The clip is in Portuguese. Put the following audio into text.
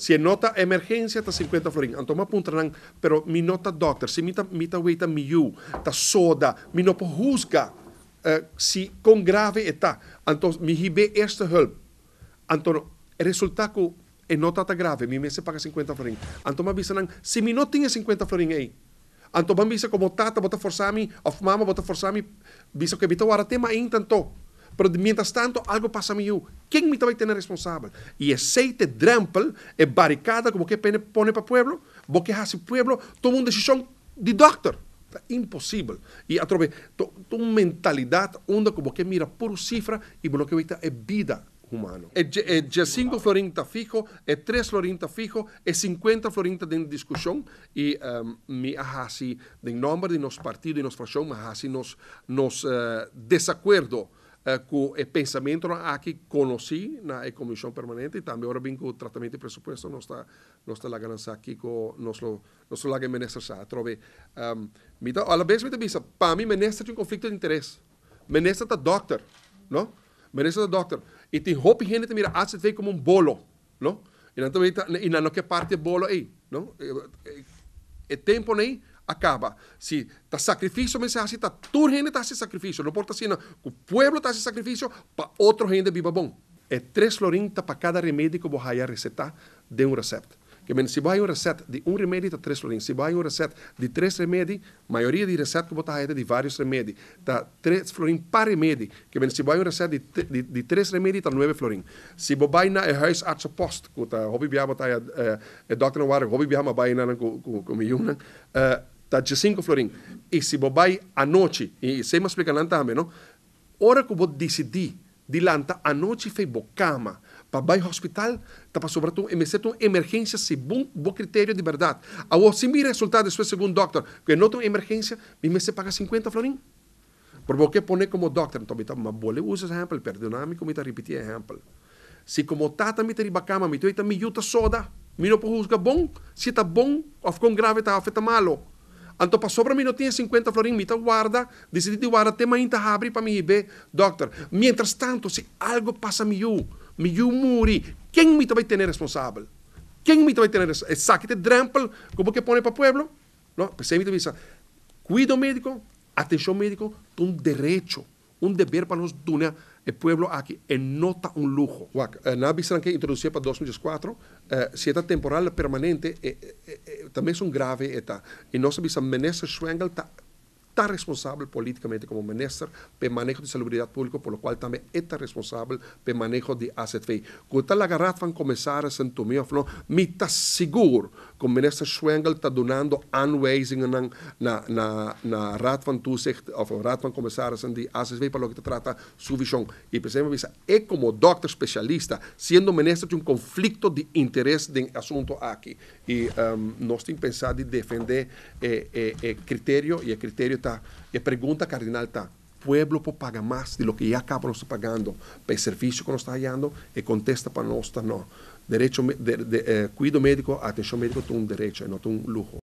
se nota emergenza ta 50 florin anto ma punta nang mi nota doctor si mita mita weta mi you ta soda mi no pohusga uh, eh, si con grave età anto mi hibe erste hulp anto resultaku e nota ta grave mi mese paga 50 florin anto ma bisanang si mi no tinge 50 florin ei anto ma bisa como tata bota forsami of mama bota forsami bisa che bita warate ma intanto Pero mientras tanto, algo pasa a mí. ¿Quién me tener responsable? Y y aceite drampel, es barricada, como que pone para pueblo pueblo. porque el pueblo toma una decisión de doctor. imposible y Y tu mentalidad. tu mentalidad como que mira por cifra y lo que es vida humana. es 5 florintas fijo, es 3 florintas fijo, es 50 florintas de discusión y em, mi me así de nombre de nuestro partido y nos más nos, nos eh, Eh, com o eh, pensamento aqui ah, conheci na eh, comissão permanente e também agora vim com o tratamento de pressuposto nós está nós está lá aqui com nosso nosso lago ministro sa trove um, mita alla vez me dá para mim ministro tem um conflito de interesse ministro tá doctor não ministro tá doctor e tem hope gente que mira ACV como um bolo não e não e na no que parte bolo aí não é tempo nem acaba. Si está sacrificio me se hace, está tu gente está haciendo sacrificio. No importa si no, el pueblo está haciendo sacrificio, para otro gente viva bon. Es tres lorintas para cada remedio que vos haya recetar de un recepto. Que men, si vos hay un receto de un remedio, está tres lorintas. Si vos hay un receto de tres remedios, mayoría de recetas que vos estás de varios remedios, está tres florín para remedio. Que men, si vos hay un receto de, de, de tres remedios, está nueve florín. Si vos vai na huisarts post, que está hobby biama, está eh, el eh, doctor no water, hobby biama, vai na con mi 5 florim. E se bobai à noite, e sei me explicando também, não? Hora que eu vou decidir, de lanta, à noite fei bocama, para ao hospital, para sobrar tu, me seto emergência, segundo bom, critério de verdade. Ao se me resultado, depois, segundo doctor, que não tem emergência, me se paga 50 florim. Porque pone como doctor, então, então, mas vou usar exemplo, perdoname como está repetir exemplo. Se como tata me teri bacama, me tu eita me yuta soda, me não pode juzgar bom, se está bom, ou ficou grave, está afeta malo. Anto no tiene 50 mi mita guarda, de guarda te inta abre para mi be, doctor. Mientras tanto, si algo pasa mi yo, mi yo muri, a tener responsable? ¿Quién responsável? Quem va vai ter responsável? Saque te ¿drample? como que pone para pueblo? No, pensei me visa. Cuido médico, atención médico, tu un derecho. un deber para los Dunia, el pueblo aquí, eh, nota un lujo. Wak, uh, que introducía para 2004, uh, eh, si está temporal permanente, eh, eh, eh, eh, también es un grave eta. Y no se bisa menese schwengel ta está responsable políticamente como Ministro de manejo de salubridad pública, por lo cual también está responsable de manejo de asset fee. Cuando la garrafa van a comenzar a sentir, me está seguro que el Ministro Schwengel está donando aanwijzingen en na, na, na raad van toezicht of raad van commissarissen para lo que te trata su visión. Y visa es como doctor especialista, siendo ministro de un conflicto de interés de asunto aquí. Y em, no estoy pensando en defender el eh, eh, eh, criterio y el criterio está y pregunta cardinalta cardenal, pueblo paga más de lo que ya acaba pagando para pues, el servicio que nos está hallando Y eh, contesta para nosotros: no. Derecho, de, eh, cuido médico, atención médica, es un derecho, no es un lujo.